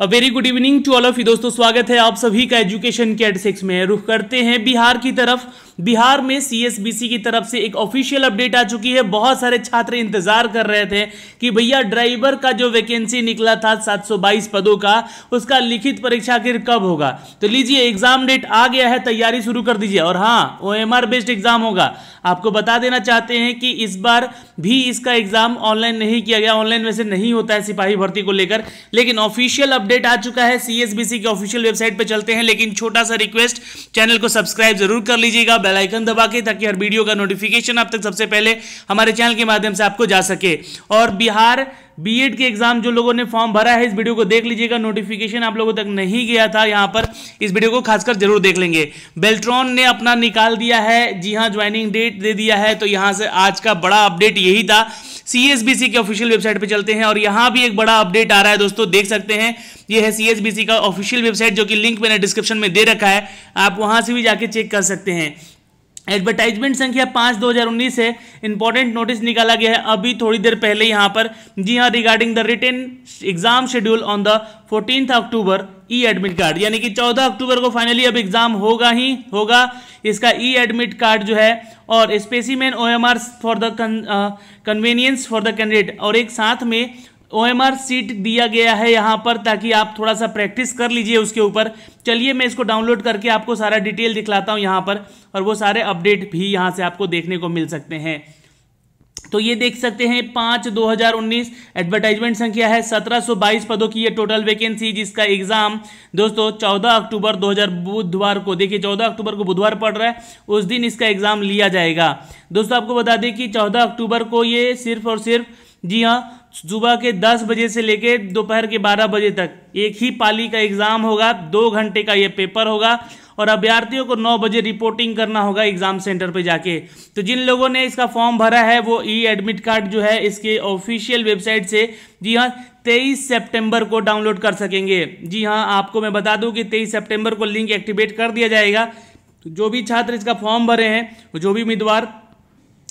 a very good evening to all of you दोस्तों स्वागत है आप सभी का एजुकेशन के एड सिक्स में रुख करते हैं बिहार की तरफ बिहार में सीएसबीसी की तरफ से एक ऑफिशियल अपडेट आ चुकी है बहुत सारे छात्र इंतजार कर रहे थे कि भैया ड्राइवर का जो वैकेंसी निकला था 722 पदों का उसका लिखित परीक्षा आखिर कब होगा तो लीजिए एग्जाम डेट आ गया है तैयारी शुरू कर दीजिए और हाँ ओ बेस्ड एग्जाम होगा आपको बता देना चाहते हैं कि इस बार भी इसका एग्जाम ऑनलाइन नहीं किया गया ऑनलाइन वैसे नहीं होता है सिपाही भर्ती को लेकर लेकिन ऑफिशियल अपडेट आ चुका है सीएसबीसी के ऑफिशियल वेबसाइट पर चलते हैं लेकिन छोटा सा रिक्वेस्ट चैनल को सब्सक्राइब जरूर कर लीजिएगा बेलाइकन दबा के ताकि हर वीडियो का नोटिफिकेशन आप तक सबसे पहले हमारे चैनल के माध्यम से आपको जा सके और बिहार बीएड के एग्जाम जो लोगों ने फॉर्म भरा है इस वीडियो को देख लीजिएगा नोटिफिकेशन आप लोगों तक नहीं गया था यहां पर इस वीडियो को खासकर जरूर देख लेंगे बेल्ट्रॉन ने अपना निकाल दिया है जी हाँ ज्वाइनिंग डेट दे दिया है तो यहां से आज का बड़ा अपडेट यही था सीएसबीसी के ऑफिशियल वेबसाइट पे चलते हैं और यहाँ भी एक बड़ा अपडेट आ रहा है दोस्तों देख सकते हैं ये है सीएसबीसी का ऑफिशियल वेबसाइट जो कि लिंक मैंने डिस्क्रिप्शन में दे रखा है आप वहां से भी जाके चेक कर सकते हैं एडवर्टाइजमेंट संख्या पाँच दो हज़ार उन्नीस है इंपॉर्टेंट नोटिस निकाला गया है अभी थोड़ी देर पहले यहाँ पर जी हाँ regarding the written exam schedule on the fourteen October E admit card यानी कि 14 अक्टूबर को फाइनली अब एग्जाम होगा ही होगा इसका ई एडमिट कार्ड जो है और specimen O M R for the convenience for the candidate और एक साथ में ओ एम आर सीट दिया गया है यहाँ पर ताकि आप थोड़ा सा प्रैक्टिस कर लीजिए उसके ऊपर चलिए मैं इसको डाउनलोड करके आपको सारा डिटेल दिखलाता हूँ यहाँ पर और वो सारे अपडेट भी यहाँ से आपको देखने को मिल सकते हैं तो ये देख सकते हैं पाँच दो हजार उन्नीस एडवर्टाइजमेंट संख्या है सत्रह सौ बाईस पदों की ये टोटल वैकेंसी जिसका एग्जाम दोस्तों चौदह अक्टूबर दो हजार बुधवार को देखिए चौदह अक्टूबर को बुधवार पड़ रहा है उस दिन इसका एग्जाम लिया जाएगा दोस्तों आपको बता दें कि चौदह अक्टूबर को ये सिर्फ और सिर्फ जी हाँ सुबह के 10 बजे से लेकर दोपहर के 12 बजे तक एक ही पाली का एग्ज़ाम होगा दो घंटे का ये पेपर होगा और अभ्यर्थियों को 9 बजे रिपोर्टिंग करना होगा एग्ज़ाम सेंटर पे जाके तो जिन लोगों ने इसका फॉर्म भरा है वो ई एडमिट कार्ड जो है इसके ऑफिशियल वेबसाइट से जी हाँ तेईस सितंबर को डाउनलोड कर सकेंगे जी हाँ आपको मैं बता दूं कि तेईस सितंबर को लिंक एक्टिवेट कर दिया जाएगा तो जो भी छात्र इसका फॉर्म भरे हैं जो भी उम्मीदवार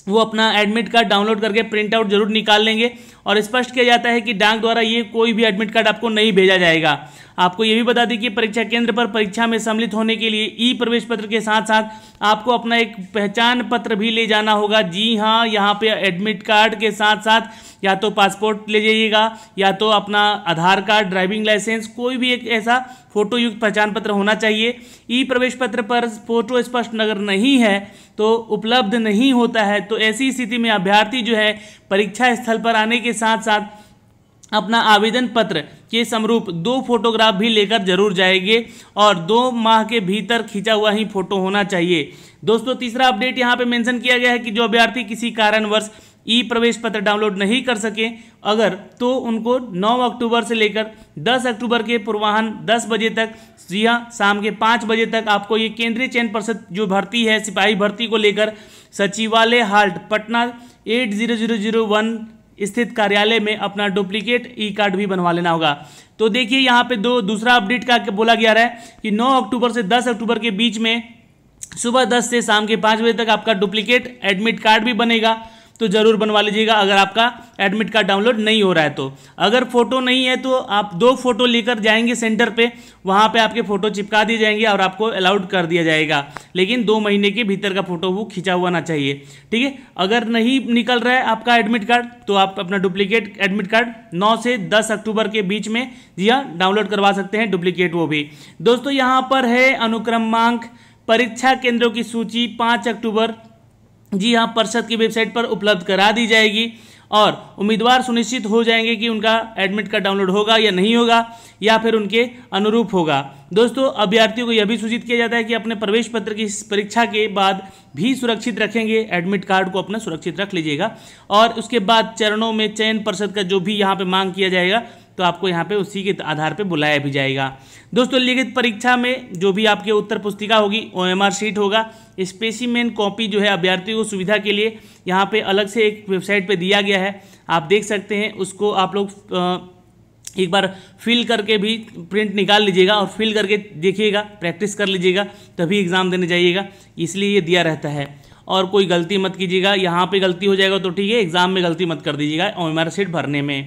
वो अपना एडमिट कार्ड डाउनलोड करके प्रिंट आउट जरूर निकाल लेंगे और स्पष्ट किया जाता है कि डाक द्वारा ये कोई भी एडमिट कार्ड आपको नहीं भेजा जाएगा आपको ये भी बता दें कि परीक्षा केंद्र पर परीक्षा में सम्मिलित होने के लिए ई प्रवेश पत्र के साथ साथ आपको अपना एक पहचान पत्र भी ले जाना होगा जी हाँ यहाँ पे एडमिट कार्ड के साथ साथ या तो पासपोर्ट ले जाइएगा या तो अपना आधार कार्ड ड्राइविंग लाइसेंस कोई भी एक ऐसा फोटो युक्त पहचान पत्र होना चाहिए ई प्रवेश पत्र पर फोटो स्पष्ट नगर नहीं है तो उपलब्ध नहीं होता है तो ऐसी स्थिति में अभ्यर्थी जो है परीक्षा स्थल पर आने के साथ साथ अपना आवेदन पत्र के समरूप दो फोटोग्राफ भी लेकर जरूर जाएंगे और दो माह के भीतर खींचा हुआ ही फोटो होना चाहिए दोस्तों तीसरा अपडेट यहाँ पे मेंशन किया गया है कि जो अभ्यर्थी किसी कारणवश ई प्रवेश पत्र डाउनलोड नहीं कर सके अगर तो उनको 9 अक्टूबर से लेकर 10 अक्टूबर के पूर्वाहन 10 बजे तक जी हाँ शाम के 5 बजे तक आपको ये केंद्रीय चयन परिषद जो भर्ती है सिपाही भर्ती को लेकर सचिवालय halt Patna eight zero zero zero one स्थित कार्यालय में अपना डुप्लीकेट ई कार्ड भी बनवा लेना होगा तो देखिए यहाँ पे दो दूसरा अपडेट का बोला गया है कि 9 अक्टूबर से 10 अक्टूबर के बीच में सुबह 10 से शाम के 5 बजे तक आपका डुप्लीकेट एडमिट कार्ड भी बनेगा तो ज़रूर बनवा लीजिएगा अगर आपका एडमिट कार्ड डाउनलोड नहीं हो रहा है तो अगर फोटो नहीं है तो आप दो फोटो लेकर जाएंगे सेंटर पे वहाँ पे आपके फोटो चिपका दिए जाएंगे और आपको अलाउड कर दिया जाएगा लेकिन दो महीने के भीतर का फोटो वो खींचा हुआ ना चाहिए ठीक है अगर नहीं निकल रहा है आपका एडमिट कार्ड तो आप अपना डुप्लीकेट एडमिट कार्ड नौ से दस अक्टूबर के बीच में जी हाँ डाउनलोड करवा सकते हैं डुप्लीकेट वो भी दोस्तों यहाँ पर है अनुक्रमांक परीक्षा केंद्रों की सूची पाँच अक्टूबर जी हाँ परिषद की वेबसाइट पर उपलब्ध करा दी जाएगी और उम्मीदवार सुनिश्चित हो जाएंगे कि उनका एडमिट कार्ड डाउनलोड होगा या नहीं होगा या फिर उनके अनुरूप होगा दोस्तों अभ्यर्थियों को यह भी सूचित किया जाता है कि अपने प्रवेश पत्र की परीक्षा के बाद भी सुरक्षित रखेंगे एडमिट कार्ड को अपना सुरक्षित रख लीजिएगा और उसके बाद चरणों में चयन परिषद का जो भी यहाँ पर मांग किया जाएगा तो आपको यहाँ पे उसी के आधार पे बुलाया भी जाएगा दोस्तों लिखित परीक्षा में जो भी आपके उत्तर पुस्तिका होगी ओ शीट होगा स्पेसिमेन कॉपी जो है अभ्यर्थियों को सुविधा के लिए यहाँ पे अलग से एक वेबसाइट पे दिया गया है आप देख सकते हैं उसको आप लोग एक बार फिल करके भी प्रिंट निकाल लीजिएगा और फिल करके देखिएगा प्रैक्टिस कर लीजिएगा तभी एग्ज़ाम देने जाइएगा इसलिए ये दिया रहता है और कोई गलती मत कीजिएगा यहाँ पे गलती हो जाएगा तो ठीक है एग्ज़ाम में गलती मत कर दीजिएगा ओ एम भरने में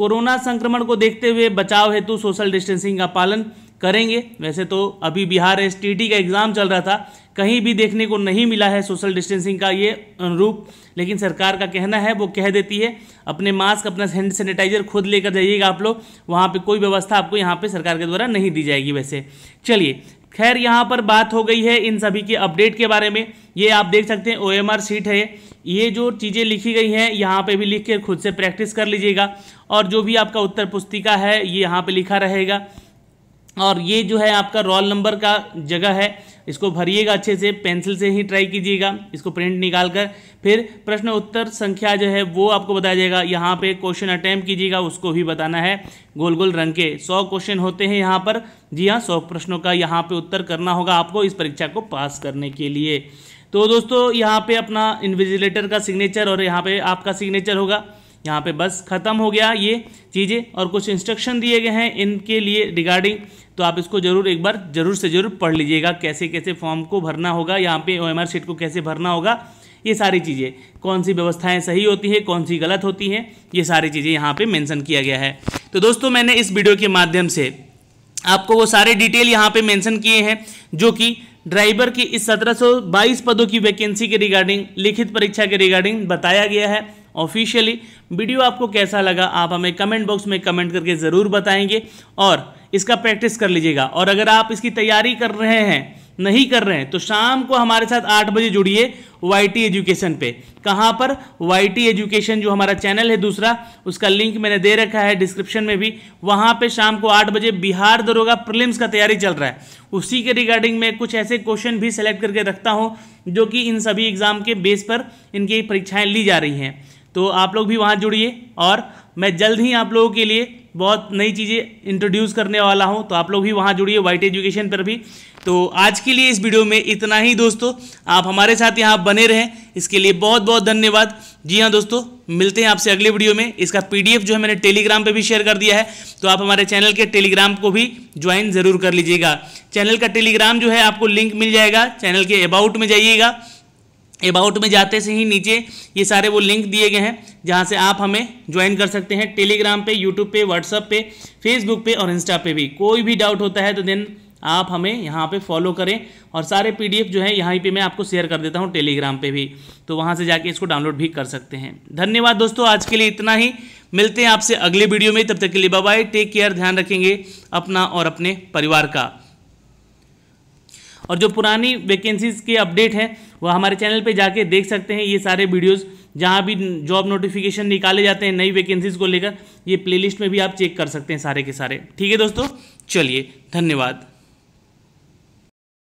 कोरोना संक्रमण को देखते हुए बचाव हेतु सोशल डिस्टेंसिंग का पालन करेंगे वैसे तो अभी बिहार एस का एग्ज़ाम चल रहा था कहीं भी देखने को नहीं मिला है सोशल डिस्टेंसिंग का ये अनुरूप लेकिन सरकार का कहना है वो कह देती है अपने मास्क अपना हैंड सैनिटाइजर खुद लेकर जाइएगा आप लोग वहाँ पे कोई व्यवस्था आपको यहाँ पे सरकार के द्वारा नहीं दी जाएगी वैसे चलिए खैर यहाँ पर बात हो गई है इन सभी के अपडेट के बारे में ये आप देख सकते हैं ओ सीट है ये जो चीज़ें लिखी गई हैं यहाँ पे भी लिख के खुद से प्रैक्टिस कर लीजिएगा और जो भी आपका उत्तर पुस्तिका है ये यहाँ पे लिखा रहेगा और ये जो है आपका रोल नंबर का जगह है इसको भरिएगा अच्छे से पेंसिल से ही ट्राई कीजिएगा इसको प्रिंट निकाल कर फिर प्रश्न उत्तर संख्या जो है वो आपको बताया जाएगा यहाँ पे क्वेश्चन अटैम्प कीजिएगा उसको भी बताना है गोल गोल रंग के सौ क्वेश्चन होते हैं यहाँ पर जी हाँ सौ प्रश्नों का यहाँ पे उत्तर करना होगा आपको इस परीक्षा को पास करने के लिए तो दोस्तों यहाँ पे अपना इन्विजिलेटर का सिग्नेचर और यहाँ पे आपका सिग्नेचर होगा यहाँ पे बस ख़त्म हो गया ये चीज़ें और कुछ इंस्ट्रक्शन दिए गए हैं इनके लिए रिगार्डिंग तो आप इसको ज़रूर एक बार ज़रूर से ज़रूर पढ़ लीजिएगा कैसे कैसे फॉर्म को भरना होगा यहाँ पे ओ सीट को कैसे भरना होगा ये सारी चीज़ें कौन सी व्यवस्थाएं सही होती है कौन सी गलत होती हैं ये सारी चीज़ें यहाँ पे मेंशन किया गया है तो दोस्तों मैंने इस वीडियो के माध्यम से आपको वो सारे डिटेल यहाँ पे मेंशन किए हैं जो कि ड्राइवर की इस 1722 पदों की वैकेंसी के रिगार्डिंग लिखित परीक्षा के रिगार्डिंग बताया गया है ऑफिशियली वीडियो आपको कैसा लगा आप हमें कमेंट बॉक्स में कमेंट करके ज़रूर बताएंगे और इसका प्रैक्टिस कर लीजिएगा और अगर आप इसकी तैयारी कर रहे हैं नहीं कर रहे हैं तो शाम को हमारे साथ आठ बजे जुड़िए वाई टी एजुकेशन पे कहाँ पर वाई टी एजुकेशन जो हमारा चैनल है दूसरा उसका लिंक मैंने दे रखा है डिस्क्रिप्शन में भी वहाँ पे शाम को आठ बजे बिहार दरोगा प्रिलिम्स का तैयारी चल रहा है उसी के रिगार्डिंग मैं कुछ ऐसे क्वेश्चन भी सेलेक्ट करके रखता हूँ जो कि इन सभी एग्ज़ाम के बेस पर इनकी परीक्षाएँ ली जा रही हैं तो आप लोग भी वहाँ जुड़िए और मैं जल्द ही आप लोगों के लिए बहुत नई चीज़ें इंट्रोड्यूस करने वाला हूँ तो आप लोग भी वहाँ जुड़िए वाइट एजुकेशन पर भी तो आज के लिए इस वीडियो में इतना ही दोस्तों आप हमारे साथ यहाँ बने रहें इसके लिए बहुत बहुत धन्यवाद जी हाँ दोस्तों मिलते हैं आपसे अगले वीडियो में इसका पीडीएफ जो है मैंने टेलीग्राम पे भी शेयर कर दिया है तो आप हमारे चैनल के टेलीग्राम को भी ज्वाइन ज़रूर कर लीजिएगा चैनल का टेलीग्राम जो है आपको लिंक मिल जाएगा चैनल के अबाउट में जाइएगा अबाउट में जाते से ही नीचे ये सारे वो लिंक दिए गए हैं जहाँ से आप हमें ज्वाइन कर सकते हैं टेलीग्राम पे यूट्यूब पे व्हाट्सअप पे फेसबुक पे और इंस्टा पे भी कोई भी डाउट होता है तो देन आप हमें यहाँ पे फॉलो करें और सारे पीडीएफ जो है यहाँ पे मैं आपको शेयर कर देता हूँ टेलीग्राम पे भी तो वहाँ से जाके इसको डाउनलोड भी कर सकते हैं धन्यवाद दोस्तों आज के लिए इतना ही मिलते हैं आपसे अगले वीडियो में तब तक के लिए बाय टेक केयर ध्यान रखेंगे अपना और अपने परिवार का और जो पुरानी वैकेंसीज के अपडेट हैं वह हमारे चैनल पे जाके देख सकते हैं ये सारे वीडियोस जहाँ भी जॉब नोटिफिकेशन निकाले जाते हैं नई वैकेंसीज को लेकर ये प्लेलिस्ट में भी आप चेक कर सकते हैं सारे के सारे ठीक है दोस्तों चलिए धन्यवाद